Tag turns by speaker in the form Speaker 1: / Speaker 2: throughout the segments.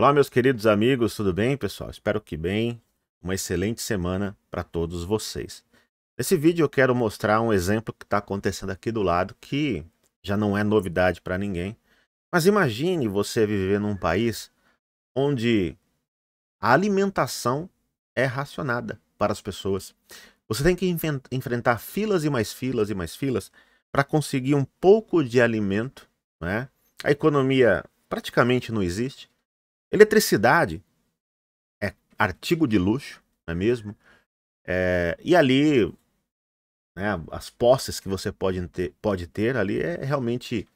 Speaker 1: Olá, meus queridos amigos, tudo bem, pessoal? Espero que bem. Uma excelente semana para todos vocês. Nesse vídeo eu quero mostrar um exemplo que está acontecendo aqui do lado, que já não é novidade para ninguém. Mas imagine você viver num país onde a alimentação é racionada para as pessoas. Você tem que enfrentar filas e mais filas e mais filas para conseguir um pouco de alimento. Né? A economia praticamente não existe. Eletricidade é artigo de luxo, não é mesmo? É, e ali, né, as posses que você pode ter, pode ter ali é realmente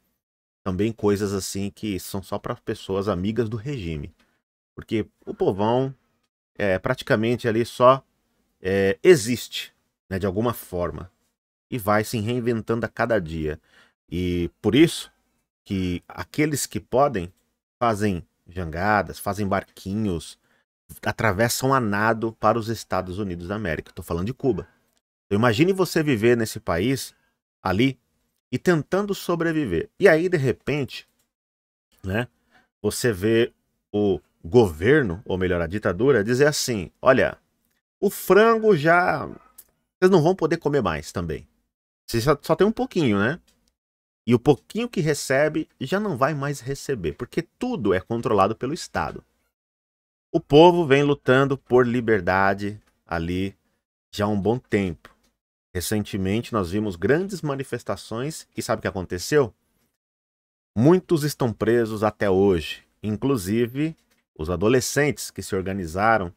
Speaker 1: também coisas assim que são só para pessoas amigas do regime. Porque o povão é, praticamente ali só é, existe, né, de alguma forma, e vai se reinventando a cada dia. E por isso que aqueles que podem fazem jangadas, fazem barquinhos, atravessam a nado para os Estados Unidos da América. Estou falando de Cuba. Então, imagine você viver nesse país, ali, e tentando sobreviver. E aí, de repente, né, você vê o governo, ou melhor, a ditadura, dizer assim: olha, o frango já. Vocês não vão poder comer mais também. Vocês só, só tem um pouquinho, né? E o pouquinho que recebe já não vai mais receber, porque tudo é controlado pelo Estado. O povo vem lutando por liberdade ali já há um bom tempo. Recentemente nós vimos grandes manifestações e sabe o que aconteceu? Muitos estão presos até hoje, inclusive os adolescentes que se organizaram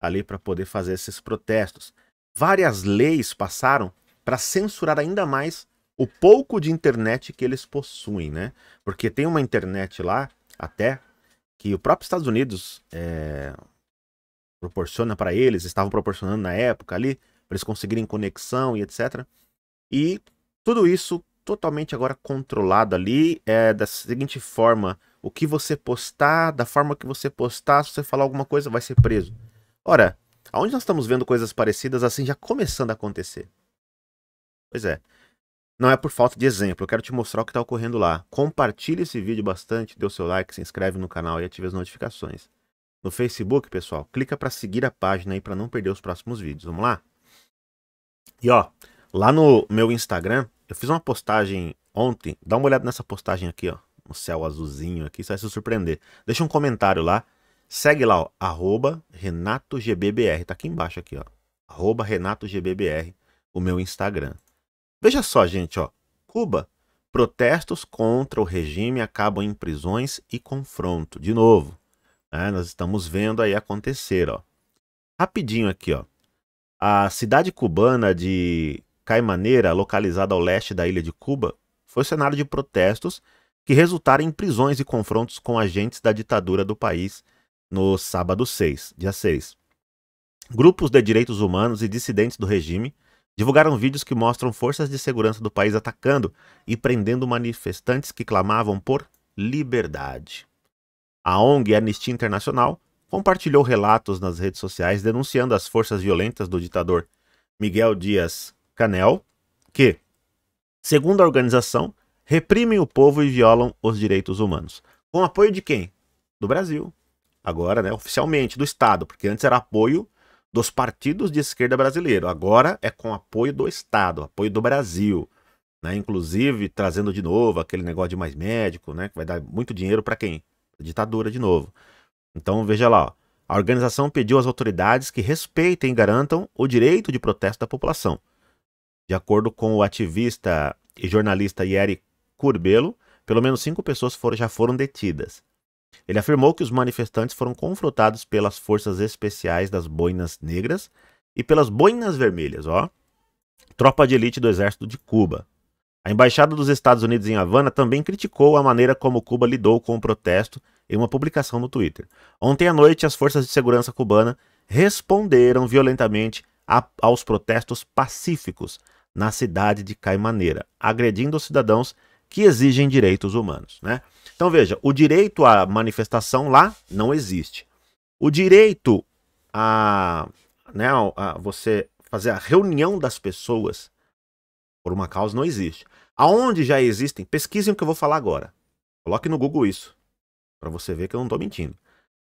Speaker 1: ali para poder fazer esses protestos. Várias leis passaram para censurar ainda mais o pouco de internet que eles possuem, né? Porque tem uma internet lá, até, que o próprio Estados Unidos é, proporciona para eles, estavam proporcionando na época ali, para eles conseguirem conexão e etc. E tudo isso totalmente agora controlado ali, é da seguinte forma, o que você postar, da forma que você postar, se você falar alguma coisa, vai ser preso. Ora, aonde nós estamos vendo coisas parecidas assim já começando a acontecer? Pois é, não é por falta de exemplo, eu quero te mostrar o que está ocorrendo lá. Compartilhe esse vídeo bastante, dê o seu like, se inscreve no canal e ative as notificações. No Facebook, pessoal, clica para seguir a página aí para não perder os próximos vídeos. Vamos lá? E ó, lá no meu Instagram, eu fiz uma postagem ontem. Dá uma olhada nessa postagem aqui, ó. Um céu azulzinho aqui, você vai se surpreender. Deixa um comentário lá. Segue lá, ó, arroba RenatoGBBR. Tá aqui embaixo aqui, ó. Arroba RenatoGBBR, o meu Instagram. Veja só, gente, ó. Cuba, protestos contra o regime acabam em prisões e confronto. De novo, né? nós estamos vendo aí acontecer, ó. Rapidinho aqui, ó. A cidade cubana de Caimaneira, localizada ao leste da ilha de Cuba, foi cenário de protestos que resultaram em prisões e confrontos com agentes da ditadura do país no sábado 6, dia 6. Grupos de direitos humanos e dissidentes do regime divulgaram vídeos que mostram forças de segurança do país atacando e prendendo manifestantes que clamavam por liberdade. A ONG Anistia Internacional compartilhou relatos nas redes sociais denunciando as forças violentas do ditador Miguel Dias Canel, que, segundo a organização, reprimem o povo e violam os direitos humanos. Com apoio de quem? Do Brasil. Agora, né, oficialmente, do Estado, porque antes era apoio dos partidos de esquerda brasileiro. Agora é com apoio do Estado, apoio do Brasil. Né? Inclusive, trazendo de novo aquele negócio de mais médico, né? que vai dar muito dinheiro para quem? Ditadura de novo. Então, veja lá. Ó. A organização pediu às autoridades que respeitem e garantam o direito de protesto da população. De acordo com o ativista e jornalista Yeri Curbelo, pelo menos cinco pessoas foram, já foram detidas. Ele afirmou que os manifestantes foram confrontados pelas forças especiais das boinas negras e pelas boinas vermelhas, ó. Tropa de elite do exército de Cuba. A embaixada dos Estados Unidos em Havana também criticou a maneira como Cuba lidou com o protesto em uma publicação no Twitter. Ontem à noite, as forças de segurança cubana responderam violentamente a, aos protestos pacíficos na cidade de Caimaneira, agredindo os cidadãos que exigem direitos humanos. Né? Então veja, o direito à manifestação lá não existe. O direito a, né, a você fazer a reunião das pessoas por uma causa não existe. Aonde já existem, pesquisem o que eu vou falar agora. Coloque no Google isso, para você ver que eu não estou mentindo.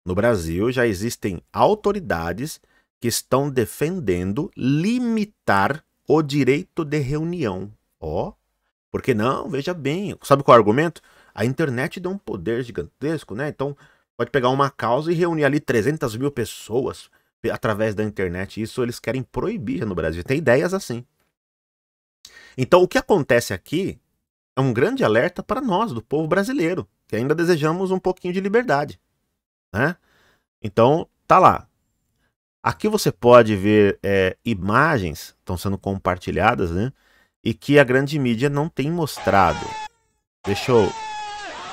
Speaker 1: No Brasil já existem autoridades que estão defendendo limitar o direito de reunião. Ó, oh, porque não, veja bem, sabe qual é o argumento? A internet dá um poder gigantesco, né? Então pode pegar uma causa e reunir ali 300 mil pessoas através da internet. Isso eles querem proibir no Brasil. Tem ideias assim. Então o que acontece aqui é um grande alerta para nós, do povo brasileiro, que ainda desejamos um pouquinho de liberdade, né? Então tá lá. Aqui você pode ver é, imagens estão sendo compartilhadas, né? e que a grande mídia não tem mostrado. Deixa eu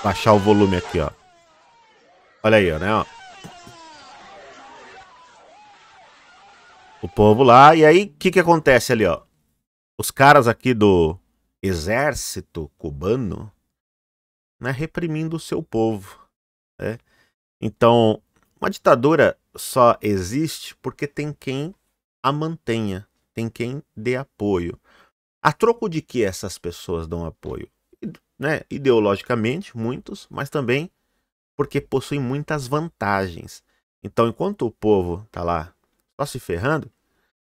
Speaker 1: baixar o volume aqui, ó. Olha aí, ó, né, ó. O povo lá, e aí o que que acontece ali, ó? Os caras aqui do exército cubano, né, reprimindo o seu povo, né? Então, uma ditadura só existe porque tem quem a mantenha, tem quem dê apoio. A troco de que essas pessoas dão apoio? Né? Ideologicamente, muitos, mas também porque possuem muitas vantagens. Então, enquanto o povo está lá só se ferrando,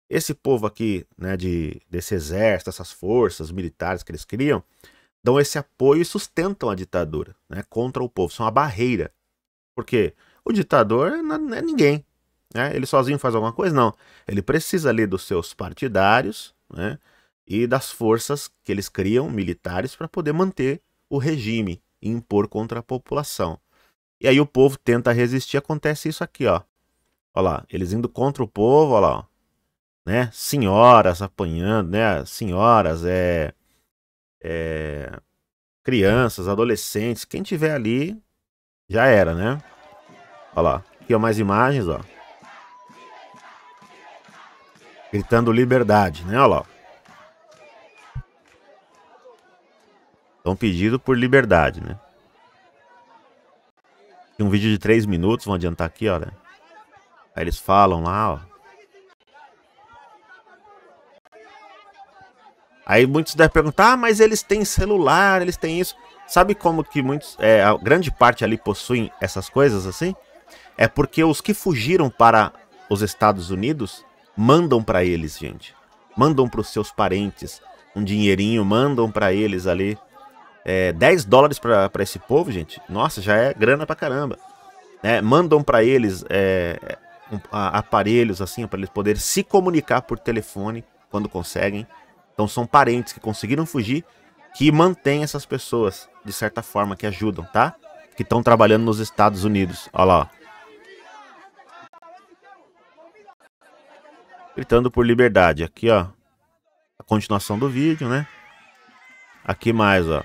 Speaker 1: esse povo aqui, né, de, desse exército, essas forças militares que eles criam, dão esse apoio e sustentam a ditadura né, contra o povo, são a barreira. Porque o ditador não é ninguém. Né? Ele sozinho faz alguma coisa? Não. Ele precisa ali dos seus partidários, né? e das forças que eles criam, militares, para poder manter o regime e impor contra a população. E aí o povo tenta resistir, acontece isso aqui, ó. Olha lá, eles indo contra o povo, olha lá, ó. né? Senhoras apanhando, né? Senhoras, é, é, crianças, adolescentes, quem tiver ali já era, né? Olha lá, aqui ó, mais imagens, ó. Gritando liberdade, né? Olha lá. Estão é pedindo por liberdade, né? Tem um vídeo de 3 minutos, vão adiantar aqui, olha. Aí eles falam lá, ó. Aí muitos devem perguntar, ah, mas eles têm celular, eles têm isso. Sabe como que muitos, é, a grande parte ali possuem essas coisas assim? É porque os que fugiram para os Estados Unidos mandam para eles, gente. Mandam para os seus parentes um dinheirinho, mandam para eles ali é, 10 dólares para esse povo, gente, nossa, já é grana pra caramba. É, mandam para eles é, um, a, aparelhos assim para eles poderem se comunicar por telefone quando conseguem. Então são parentes que conseguiram fugir que mantêm essas pessoas de certa forma que ajudam, tá? Que estão trabalhando nos Estados Unidos. Olha lá. Gritando por liberdade. Aqui, ó. A continuação do vídeo, né? Aqui mais, ó.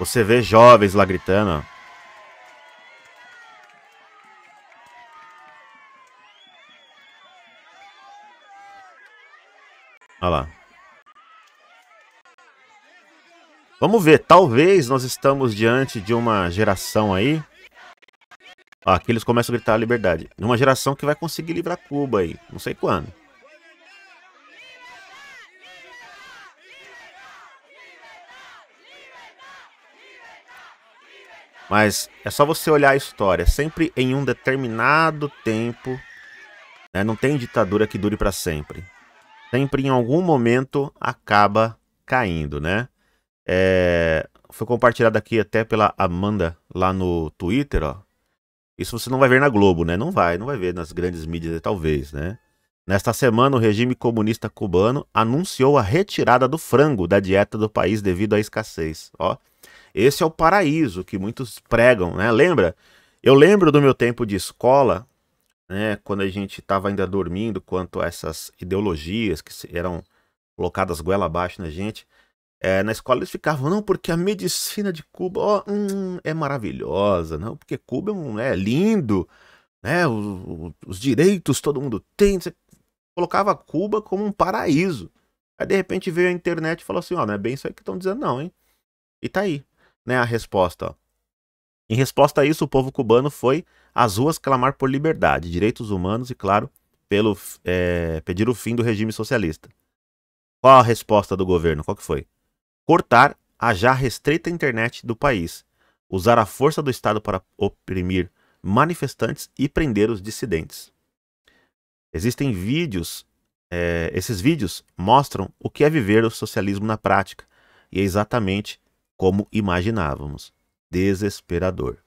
Speaker 1: Você vê jovens lá gritando. Olha lá. Vamos ver, talvez nós estamos diante de uma geração aí. aqui eles começam a gritar a liberdade. Uma geração que vai conseguir livrar Cuba aí. Não sei quando. Mas é só você olhar a história. Sempre em um determinado tempo. Né? Não tem ditadura que dure para sempre. Sempre em algum momento acaba caindo, né? É... Foi compartilhado aqui até pela Amanda lá no Twitter, ó. Isso você não vai ver na Globo, né? Não vai, não vai ver nas grandes mídias, talvez, né? Nesta semana, o regime comunista cubano anunciou a retirada do frango da dieta do país devido à escassez. Ó, esse é o paraíso que muitos pregam, né? Lembra? Eu lembro do meu tempo de escola, né, quando a gente estava ainda dormindo quanto a essas ideologias que eram colocadas goela abaixo na gente. É, na escola eles ficavam, não, porque a medicina de Cuba ó, hum, é maravilhosa, não, porque Cuba é, um, é lindo, né, os, os, direitos todo mundo tem. Você colocava Cuba como um paraíso. Aí de repente veio a internet e falou assim: ó, não é bem isso aí que estão dizendo, não, hein? E tá aí né, a resposta. Ó. Em resposta a isso, o povo cubano foi às ruas clamar por liberdade, direitos humanos e, claro, pelo é, pedir o fim do regime socialista. Qual a resposta do governo? Qual que foi? Cortar a já restrita internet do país, usar a força do Estado para oprimir manifestantes e prender os dissidentes. Existem vídeos, é, esses vídeos mostram o que é viver o socialismo na prática, e é exatamente como imaginávamos. Desesperador.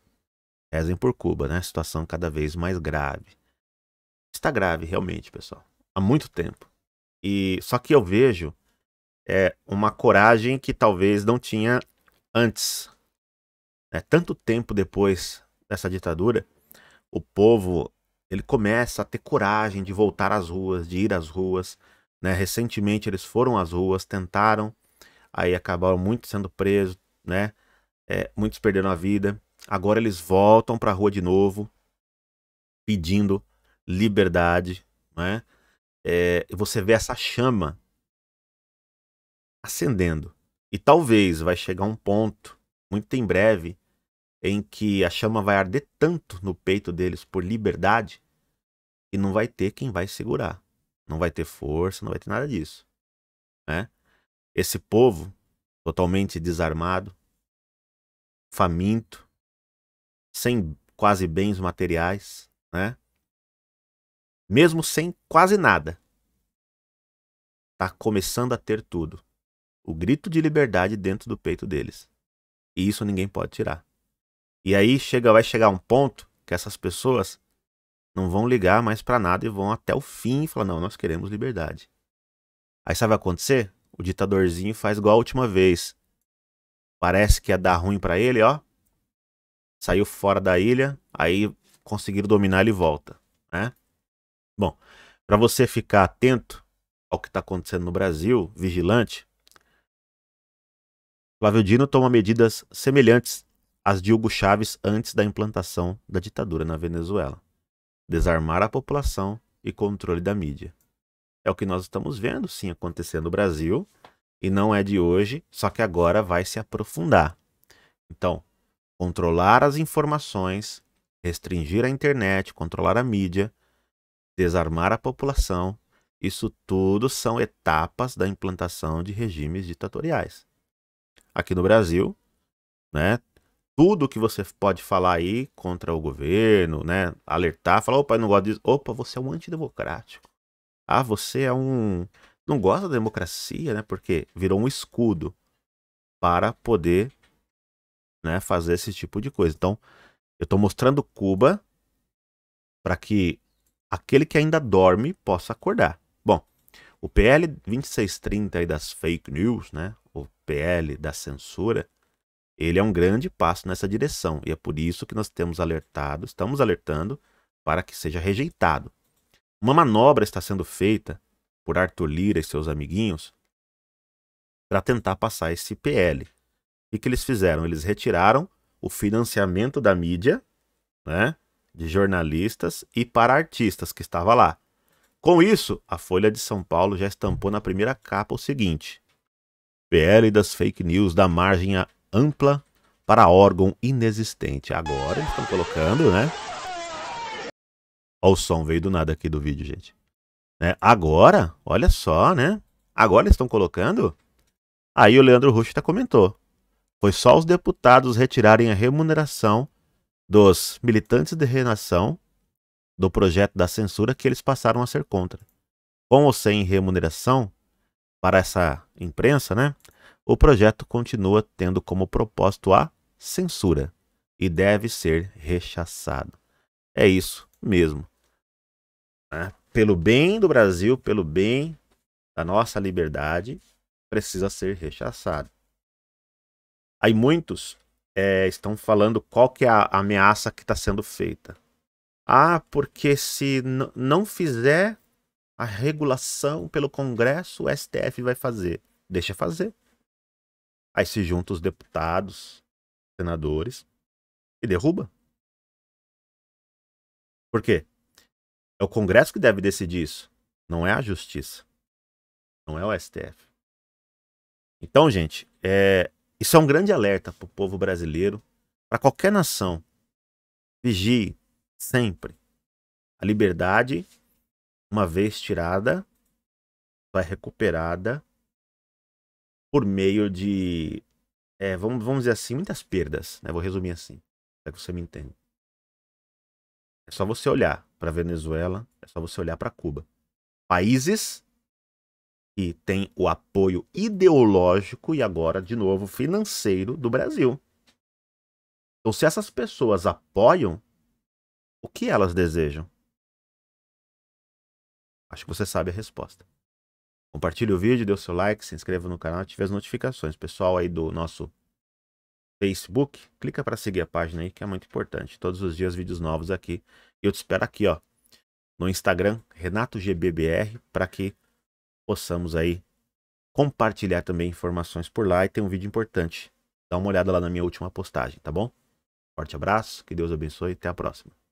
Speaker 1: Rezem por Cuba, né? Situação cada vez mais grave. Está grave, realmente, pessoal. Há muito tempo. E só que eu vejo é uma coragem que talvez não tinha antes. É, tanto tempo depois dessa ditadura, o povo ele começa a ter coragem de voltar às ruas, de ir às ruas. Né? Recentemente eles foram às ruas, tentaram, aí acabaram muito sendo presos, né? É, muitos perderam a vida. Agora eles voltam para a rua de novo, pedindo liberdade, né? É, você vê essa chama acendendo. E talvez vai chegar um ponto, muito em breve, em que a chama vai arder tanto no peito deles por liberdade que não vai ter quem vai segurar. Não vai ter força, não vai ter nada disso. Né? Esse povo totalmente desarmado, faminto, sem quase bens materiais, né? Mesmo sem quase nada, está começando a ter tudo. O grito de liberdade dentro do peito deles. E isso ninguém pode tirar. E aí chega, vai chegar um ponto que essas pessoas não vão ligar mais para nada e vão até o fim e falar: não, nós queremos liberdade. Aí sabe o que vai acontecer? O ditadorzinho faz igual a última vez. Parece que ia dar ruim para ele, ó. Saiu fora da ilha, aí conseguiram dominar ele volta, né? Bom, para você ficar atento ao que está acontecendo no Brasil, vigilante, Flávio Dino toma medidas semelhantes às de Hugo Chávez antes da implantação da ditadura na Venezuela: desarmar a população e controle da mídia. É o que nós estamos vendo, sim, acontecer no Brasil. E não é de hoje, só que agora vai se aprofundar. Então, controlar as informações, restringir a internet, controlar a mídia, desarmar a população, isso tudo são etapas da implantação de regimes ditatoriais. Aqui no Brasil, né, tudo que você pode falar aí contra o governo, né, alertar, falar, opa, eu não gosto disso, opa, você é um antidemocrático. Ah, você é um. Não gosta da democracia, né? Porque virou um escudo para poder né, fazer esse tipo de coisa. Então, eu estou mostrando Cuba para que aquele que ainda dorme possa acordar. Bom, o PL 2630 aí das fake news, né, o PL da censura, ele é um grande passo nessa direção e é por isso que nós temos alertado, estamos alertando para que seja rejeitado. Uma manobra está sendo feita por Arthur Lira e seus amiguinhos para tentar passar esse PL. O que eles fizeram? Eles retiraram o financiamento da mídia, né, de jornalistas e para artistas que estava lá. Com isso, a Folha de São Paulo já estampou na primeira capa o seguinte: PL das fake news da margem ampla para órgão inexistente. Agora eles estão colocando, né? Ó, o som veio do nada aqui do vídeo, gente. Né? Agora, olha só, né? Agora eles estão colocando. Aí o Leandro Rush comentou. Foi só os deputados retirarem a remuneração dos militantes de renação do projeto da censura que eles passaram a ser contra. Com ou sem remuneração para essa imprensa, né? O projeto continua tendo como propósito a censura e deve ser rechaçado. É isso mesmo né? pelo bem do Brasil, pelo bem da nossa liberdade, precisa ser rechaçado. Aí muitos é, estão falando qual que é a ameaça que está sendo feita. Ah, porque se não fizer a regulação pelo Congresso, o STF vai fazer. Deixa fazer. Aí se junta os deputados, senadores e derruba. Por quê? É o Congresso que deve decidir isso, não é a Justiça, não é o STF. Então, gente, é, isso é um grande alerta para o povo brasileiro, para qualquer nação. Vigie sempre. A liberdade, uma vez tirada, vai recuperada por meio de, é, vamos, vamos dizer assim, muitas perdas. Né? Vou resumir assim, para que você me entenda. É só você olhar para Venezuela, é só você olhar para Cuba. Países que têm o apoio ideológico e agora, de novo, financeiro do Brasil. Então, se essas pessoas apoiam, o que elas desejam? Acho que você sabe a resposta. Compartilhe o vídeo, dê o seu like, se inscreva no canal, ative as notificações. Pessoal aí do nosso Facebook, clica para seguir a página aí que é muito importante. Todos os dias vídeos novos aqui. Eu te espero aqui, ó, no Instagram RenatoGBBR para que possamos aí compartilhar também informações por lá e tem um vídeo importante. Dá uma olhada lá na minha última postagem, tá bom? Forte abraço, que Deus abençoe e até a próxima.